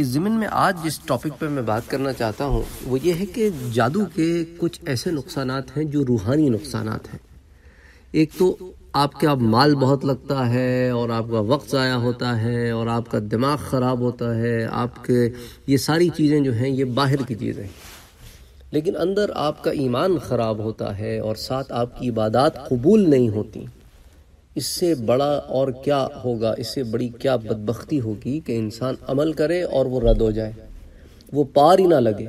इस ज़मीन में आज जिस टॉपिक पर मैं बात करना चाहता हूँ वो ये है कि जादू के कुछ ऐसे नुकसान हैं जो रूहानी नुकसान हैं एक तो आपका माल बहुत लगता है और आपका वक्त ज़ाया होता है और आपका दिमाग ख़राब होता है आपके ये सारी चीज़ें जो हैं ये बाहर की चीज़ें हैं लेकिन अंदर आपका ईमान ख़राब होता है और साथ आपकी इबादत कबूल नहीं होती इससे बड़ा और क्या होगा इससे बड़ी क्या बदबख्ती होगी कि इंसान अमल करे और वो रद्द हो जाए वो पार ही ना लगे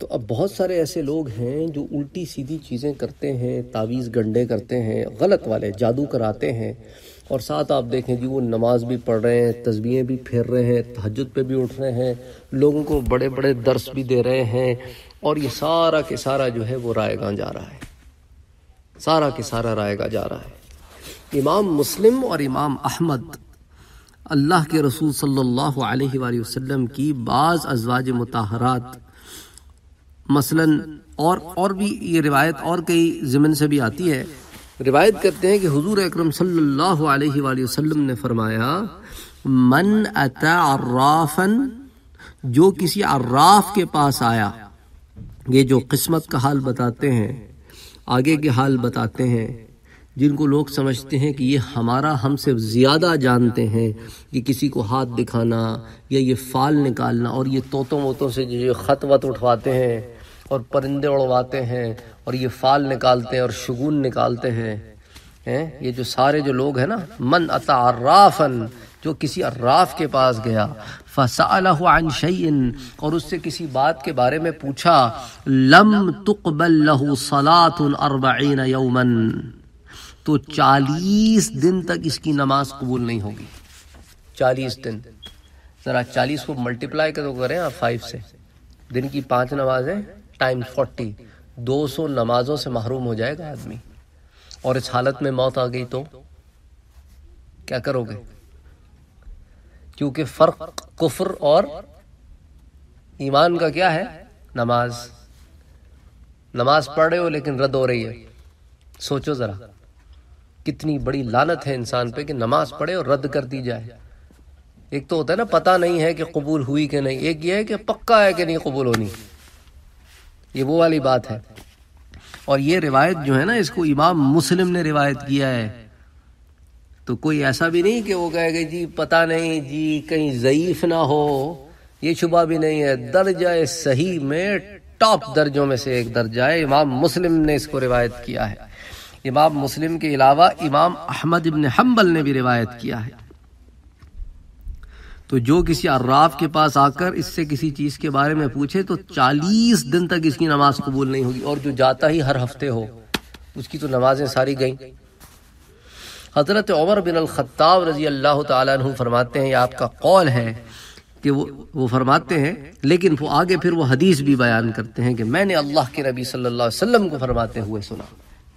तो अब बहुत सारे ऐसे लोग हैं जो उल्टी सीधी चीज़ें करते हैं तावीज़ गंडे करते हैं गलत वाले जादू कराते हैं और साथ आप देखें जी वो नमाज भी पढ़ रहे हैं तस्वीरें भी फेर रहे हैं तहजद पे भी उठ रहे हैं लोगों को बड़े बड़े दर्स भी दे रहे हैं और ये सारा के सारा जो है वो रायगा जा रहा है सारा के सारा रायगा जा रहा है इमाम मुस्लिम और इमाम अहमद अल्लाह के रसूल सल्लल्लाहु अलैहि वसल्लम की बाज़ अजवाज मतहरात मसलन और और भी ये रिवायत और कई ज़मीन से भी आती है रिवायत करते हैं कि हुजूर अकरम सल्लल्लाहु अलैहि वसल्लम ने फरमाया मन अता अर्राफन जो किसी अर्राफ के पास आया ये जो किस्मत का हाल बताते हैं आगे के हाल बताते हैं जिनको लोग समझते हैं कि ये हमारा हमसे ज़्यादा जानते हैं कि किसी को हाथ दिखाना या ये फाल निकालना और ये तोतों वोतों से जो ख़त वत उठवाते हैं और परिंदे उड़वाते हैं और ये फाल निकालते हैं और शगुन निकालते हैं हैं ये जो सारे जो लोग हैं ना मन अताराफन जो किसी अर्राफ के पास गया और उससे किसी बात के बारे में पूछा लम तुकबल तो चालीस दिन तक इसकी नमाज कबूल नहीं होगी चालीस दिन ज़रा चालीस को मल्टीप्लाई करो करें आप फाइव से दिन की पांच नमाजें टाइम फोर्टी दो सौ नमाजों से महरूम हो जाएगा आदमी और इस हालत में मौत आ गई तो क्या करोगे क्योंकि फ़र्क कुफ्र और ईमान का क्या है नमाज नमाज पढ़ रहे हो लेकिन रद्द हो रही है सोचो ज़रा कितनी बड़ी लानत है इंसान पे कि नमाज पढ़े और रद्द कर दी जाए एक तो होता है ना पता नहीं है कि कबूल हुई कि नहीं एक ये है कि पक्का है कि नहीं कबूल होनी ये वो वाली बात है और ये रिवायत जो है ना इसको इमाम मुस्लिम ने रिवायत किया है तो कोई ऐसा भी नहीं कि वो कहेगा जी पता नहीं जी कहीं ज़यीफ़ ना हो ये शुबा भी नहीं है दर्जा सही में टॉप दर्जों में से एक दर्जा है इमाम मुस्लिम ने इसको रिवायत किया है इमाम मुस्लिम के अलावा इमाम अहमद इबन हम्बल ने भी रिवायत किया है तो जो किसी अर्राफ के पास आकर इससे किसी चीज़ के बारे में पूछे तो चालीस दिन तक इसकी नमाज कबूल नहीं होगी और जो जाता ही हर हफ्ते हो उसकी तो नमाजें सारी गई हज़रत उमर बिन ख़त्ताब रजी अल्लाह तु फरमाते हैं ये आपका कौल है कि वो वो फरमाते हैं लेकिन वो आगे फिर वो हदीस भी बयान करते हैं कि मैंने अल्लाह के नबी सल्लल्लाहु अलैहि वसल्लम को फरमाते हुए सुना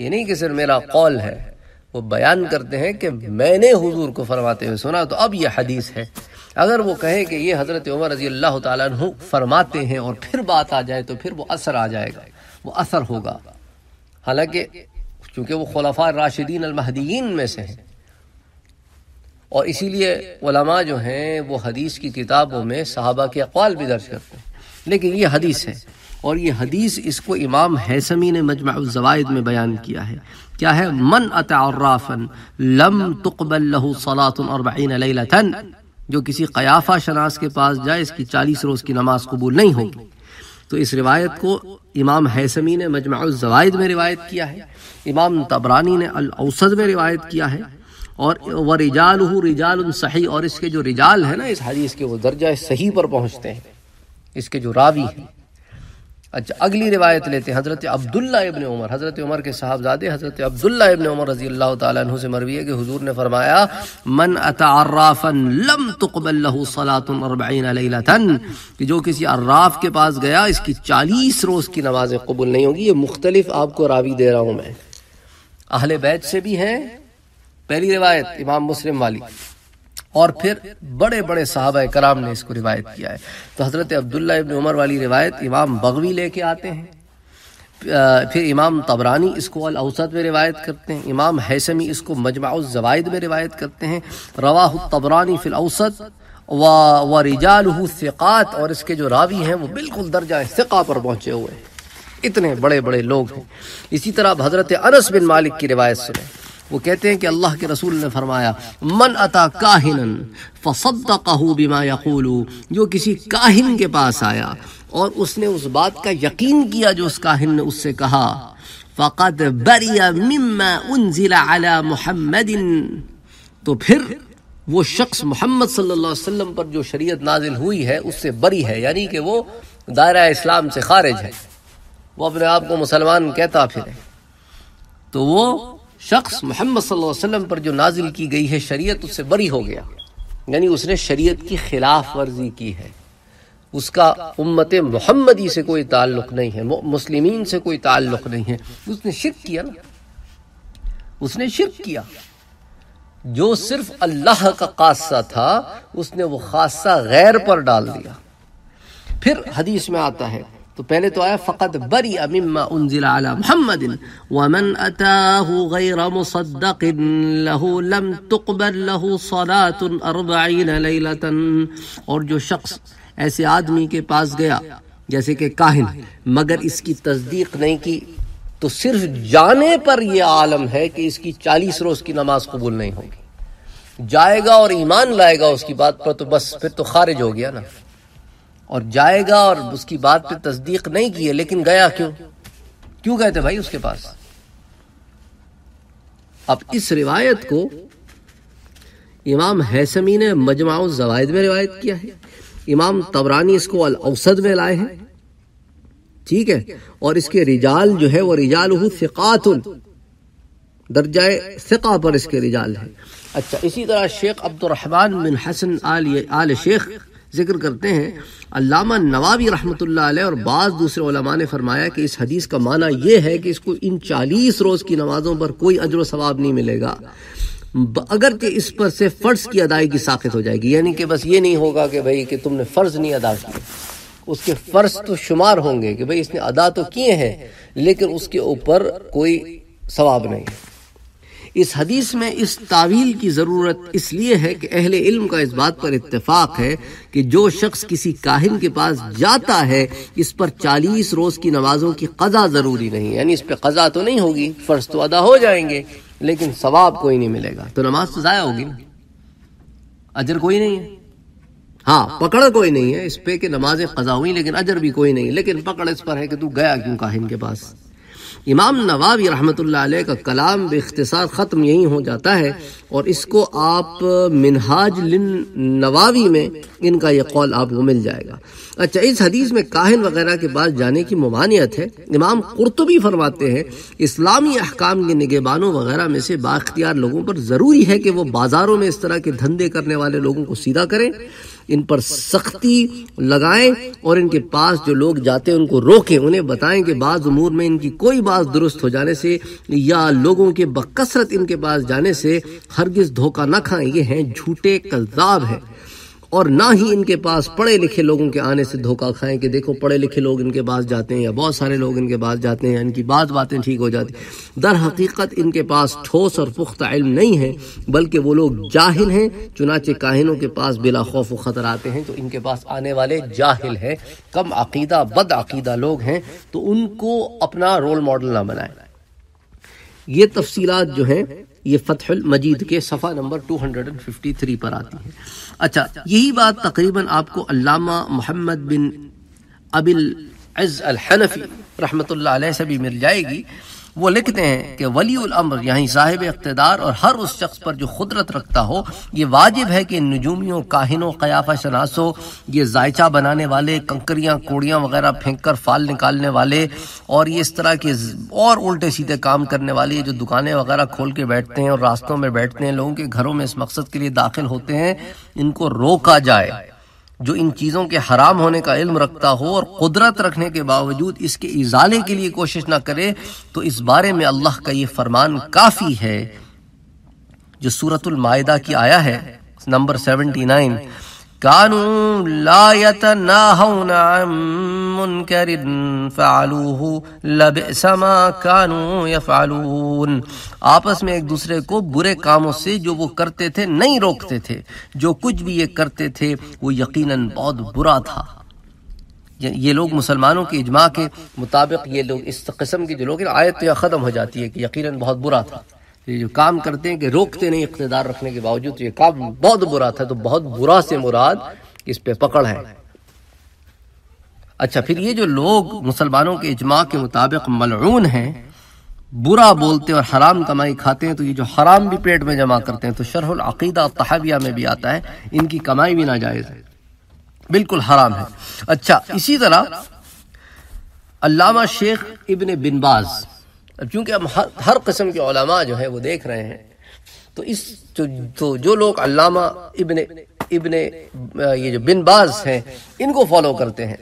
ये नहीं कि सिर्फ मेरा कौल है वो बयान करते हैं कि मैंने हुजूर को फरमाते हुए सुना तो अब यह हदीस है अगर वो कहें कि ये हज़रत उमर रजी अल्लाह तु फरमाते हैं और फिर बात आ जाए तो फिर वो असर आ जाएगा वो असर होगा हालांकि क्योंकि वो खलफा राशिदीन अलमहदीन में से हैं और इसीलिए वलमा जो हैं वो हदीस की किताबों में सहाबा के अकवाल भी दर्ज करते हैं लेकिन ये हदीस है और ये हदीस इसको इमाम हैसमी ने मजमाज़वायद में बयान किया है क्या है मन अतराफन लम तुकबल लहू सलातन और बैन जो किसी कयाफा शनास के पास जाए इसकी चालीस रोज़ की नमाज कबूल नहीं होगी तो इस रिवायत को इमाम हैसमी ने मजमाज़वाद में रिवायत किया है इमाम तबरानी ने अलसद में रिवायत किया है और व रिजाल रिजाल सही और इसके जो रिजाल है ना इस हदीस के वो दर्जा सही पर पहुँचते हैं इसके जो रावी हैं अच्छा अगली रिवायत लेते हैं हज़रत अब्दुल्ला इबन उमर हज़रत उमर के साहबजादे हज़रत अब्दुल्ला इबन उमर रजी अल्लाह तु से मरवी है कि हजूर ने फरमाया मन अताराफ़न लम तुकबल्लातन कि जो किसी अर्राफ के पास गया इसकी चालीस रोज़ की नमाज़ कबूल नहीं होगी ये मुख्तलिफ आपको रावी दे रहा हूँ मैं अहल बैत से भी हैं पहली रिवायत इमाम मुस्लिम वाली और फिर बड़े बड़े साहब कराम ने इसको रिवायत किया है तो हज़रत अब्दुल्ला इब्न उमर वाली रिवायत इमाम बगवी लेके आते हैं फिर इमाम तबरानी इसको अल अवसत में रिवायत करते हैं इमाम हैसमी इसको मजमाउज़वायद में रिवायत करते हैं रवाह तबरानी फिल अवसत व व रिजाल सिकात और इसके जो रावी हैं वो बिल्कुल दर्जा सिका पर पहुँचे हुए हैं इतने बड़े बड़े लोग हैं इसी तरह हज़रत अनस बिन मालिक की रिवायत सुने वो कहते हैं कि अल्लाह के रसूल ने फरमाया मन अता काहिन फसद कहू बीमा यकूलू जो किसी काहिन के पास आया और उसने उस बात का यकीन किया जो उस काहिन ने उससे कहा फ़कत बरिया अला उन तो फिर वो शख्स मोहम्मद सल्लल्लाहु अलैहि वसल्लम पर जो शरीयत नाजिल हुई है उससे बरी है यानी कि वो दायरा इस्लाम से खारिज है वो अपने आप को मुसलमान कहता फिर तो वो शख्स मोहम्मद वसल्लम पर जो नाजिल की गई है शरीयत उससे बरी हो गया यानी उसने शरीयत की खिलाफ वर्जी की है उसका उम्मत मोहम्मदी से कोई ताल्लुक नहीं है मुस्लिमीन से कोई ताल्लुक नहीं है उसने शिरक किया ना उसने शिरक किया जो सिर्फ अल्लाह का खादसा था उसने वो खादसा गैर पर डाल दिया फिर हदीस में आता है तो पहले तो आया फ़कत बरी अम्मा और जो शख्स ऐसे आदमी के पास गया जैसे कि काहिन मगर इसकी तस्दीक नहीं की तो सिर्फ जाने पर यह आलम है कि इसकी चालीस रोज़ की नमाज कबूल नहीं होगी जाएगा और ईमान लाएगा उसकी बात पर तो बस फिर तो खारिज हो गया ना और जाएगा और उसकी बात पे तस्दीक नहीं की है लेकिन गया क्यों क्यों गए थे भाई उसके पास अब इस रिवायत को इमाम हैसमी ने मजमाउ जवायद में रिवायत किया है इमाम तबरानी इसको अल औसद में लाए हैं ठीक है और इसके रिजाल जो है वो रिजाल सिकातुल दर्जाए सिका पर इसके रिजाल है अच्छा इसी तरह शेख अब्दुलरहमान बिन हसन आल आल शेख जिक्र करते हैं अलामा नवाबी रहमतुल्लाह अलैह और बाज़ दूसरे उलमा ने फरमाया कि इस हदीस का माना यह है कि इसको इन चालीस रोज़ की नमाज़ों पर कोई अजर सवाब नहीं मिलेगा अगर कि इस पर से फ़र्ज़ की अदायगी साखित हो जाएगी यानी कि बस ये नहीं होगा कि भाई कि तुमने फ़र्ज़ नहीं अदा किया उसके फ़र्ज तो शुमार होंगे कि भाई इसने अदा तो किए हैं लेकिन उसके ऊपर कोई सवाब नहीं है इस हदीस में इस तावील की ज़रूरत इसलिए है कि अहले इल्म का इस बात पर इत्तेफाक है कि जो शख्स किसी काहिन के पास जाता है इस पर चालीस रोज़ की नमाजों की कज़ा ज़रूरी नहीं यानी इस पर कज़ा तो नहीं होगी फ़र्ज तो अदा हो जाएंगे लेकिन सवाब कोई नहीं मिलेगा तो नमाज तो ज़ाया होगी ना अजर कोई नहीं है हाँ पकड़ कोई नहीं है इस पे कि नमाजें कज़ा हुई लेकिन अजर भी कोई नहीं लेकिन पकड़ इस पर है कि तू गया क्यों काहिन के पास इमाम नवाबी रहमत आल का कलाम बेख्तसार ख़त्म यहीं हो जाता है और इसको आप मिनहाज लिन नवावी में इनका यह कौल आपको मिल जाएगा अच्छा इस हदीस में काहिन वगैरह के पास जाने की ममानियत है इमाम कुरतबी फरमाते हैं इस्लामी अहकाम के निगेबानों वगैरह में से बाख्तियार लोगों पर ज़रूरी है कि वो बाज़ारों में इस तरह के धंधे करने वाले लोगों को सीधा करें इन पर सख्ती लगाएं और इनके पास जो लोग जाते हैं उनको रोकें उन्हें बताएं कि बाज़ उमूर में इनकी कोई बात दुरुस्त हो जाने से या लोगों के बकसरत इनके पास जाने से हरगिज़ धोखा ना खाएं ये हैं झूठे कल्दाब हैं और ना ही इनके पास पढ़े लिखे लोगों के आने से धोखा खाएं कि देखो पढ़े लिखे लोग इनके पास जाते हैं या बहुत सारे लोग इनके पास जाते हैं इनकी बात बातें ठीक हो जाती दर हकीकत इनके पास ठोस और पुख्ता इल्म नहीं है बल्कि वो लोग जाहिल हैं चुनाचे काहिनों के पास बिला खौफ ख़तर आते हैं तो इनके पास आने वाले जाहिल हैं कम अकीदा बद अकीदा लोग हैं तो उनको अपना रोल मॉडल ना बनाए ये तफसीलात जो हैं ये फ़तहुल मजीद के सफ़ा नंबर 253 पर आती हैं अच्छा यही बात तकरीबन आपको अल्लामा मोहम्मद बिन अबिल अज़ अल हनफ़ी रहमतुल्लाह से भी मिल जाएगी वो लिखते हैं कि वली अमर यानी साहिब इकतदार और हर उस शख्स पर जो क़ुदरत रखता हो ये वाजिब है कि नजूमियों काहिनों कयाफा शनासों ये जायचा बनाने वाले कंकरियाँ कोड़ियाँ वगैरह फेंक कर फाल निकालने वाले और ये इस तरह के और उल्टे सीधे काम करने वाले जो दुकानें वगैरह खोल के बैठते हैं और रास्तों में बैठते हैं लोगों के घरों में इस मकसद के लिए दाखिल होते हैं इनको रोका जाए जो इन चीज़ों के हराम होने का इल्म रखता हो और कुदरत रखने के बावजूद इसके इजाले के लिए कोशिश ना करे तो इस बारे में अल्लाह का ये फरमान काफ़ी है जो सूरतुल मायदा की आया है नंबर सेवेंटी नाइन कानू समा कानू आपस में एक दूसरे को बुरे कामों से जो वो करते थे नहीं रोकते थे जो कुछ भी ये करते थे वो यकीनन बहुत बुरा था ये लोग मुसलमानों के इजमा के मुताबिक ये लोग इस किस्म के जो लोग आयत तो यह ख़त्म हो जाती है कि यकीनन बहुत बुरा था ये जो काम करते हैं कि रोकते नहीं इकतदार रखने के बावजूद ये काम बहुत बुरा था तो बहुत बुरा से मुराद इस पे पकड़ है अच्छा फिर ये जो लोग मुसलमानों के इजमा के मुताबिक मलून हैं बुरा बोलते और हराम कमाई खाते हैं तो ये जो हराम भी पेट में जमा करते हैं तो शरहुल अकीदा तहविया में भी आता है इनकी कमाई भी नाजायज़ है बिल्कुल हराम है अच्छा इसी तरह अल्लामा शेख इबन बिनबाज अब चूंकि अब हर हर किस्म के ओलमा जो है वो देख रहे हैं तो इस जो तो जो लोग अल्लामा इबन इबन ये जो बिन बाज हैं इनको फॉलो करते हैं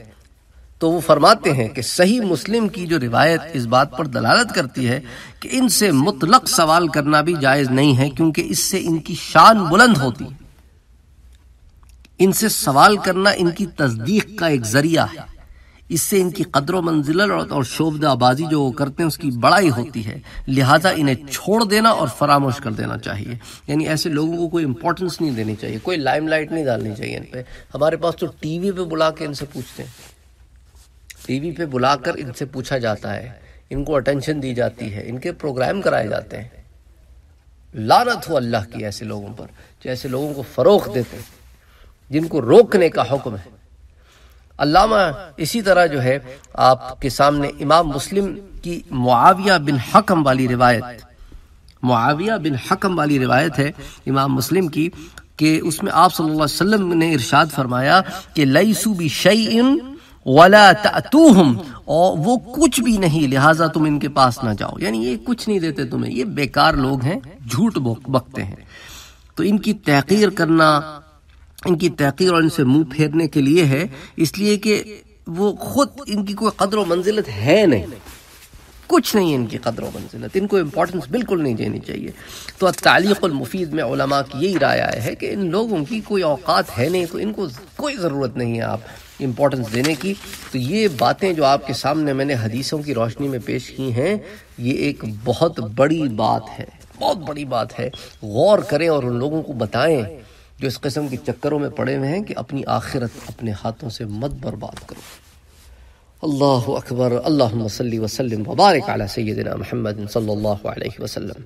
तो वो फरमाते हैं कि सही मुस्लिम की जो रिवायत इस बात पर दलालत करती है कि इनसे मुतलक सवाल करना भी जायज़ नहीं है क्योंकि इससे इनकी शान बुलंद होती इनसे सवाल करना इनकी तस्दीक का एक जरिया है इससे इनकी कदर मंजिल और शोबदाबाजी जो वो करते हैं उसकी बड़ाई होती है लिहाजा इन्हें छोड़ देना और फरामोश कर देना चाहिए यानी ऐसे लोगों को कोई इंपॉर्टेंस नहीं देनी चाहिए कोई लाइम लाइट नहीं डालनी चाहिए इन पर हमारे पास तो टी वी पर बुला के इनसे पूछते हैं टी वी पर बुला कर इनसे पूछा जाता है इनको अटेंशन दी जाती है इनके प्रोग्राम कराए जाते हैं लानत हो अल्लाह की ऐसे लोगों पर जो ऐसे लोगों को फरोख देते हैं जिनको रोकने का हुक्म है अल्लामा इसी तरह जो है आपके सामने इमाम मुस्लिम की मुआविया बिन हकम वाली रिवायत मुआविया बिन हकम वाली रिवायत है इमाम मुस्लिम की कि उसमें आप सल्लल्लाहु अलैहि वसल्लम ने इरशाद फरमाया कि लईसु बी शईन वला ततूहम और वो कुछ भी नहीं लिहाजा तुम इनके पास ना जाओ यानी ये कुछ नहीं देते तुम्हें ये बेकार लोग हैं झूठ बकते हैं तो इनकी तहकीर करना इनकी तहकीर और इनसे मुंह फेरने के लिए है इसलिए कि वो खुद इनकी कोई कदर मंजिलत है नहीं कुछ नहीं है इनकी कदर व मंजिलत इनको इम्पोर्टेंस बिल्कुल नहीं देनी चाहिए तो तालीक़ुलमफीद में ओलमा की यही राय आया है कि इन लोगों की कोई औकात है नहीं तो इनको कोई ज़रूरत नहीं है आप इम्पोर्टेंस देने की तो ये बातें जो आपके सामने मैंने हदीसों की रोशनी में पेश की हैं ये एक बहुत बड़ी बात है बहुत बड़ी बात है गौर करें और उन लोगों को बताएँ जो इस कस्म के चक्करों में पड़े हुए हैं कि अपनी आखिरत अपने हाथों से मत बर्बाद करो अल्लाह अकबर अल्लाह वसल्लम वबारक सैदना महमद सल्ला वसलम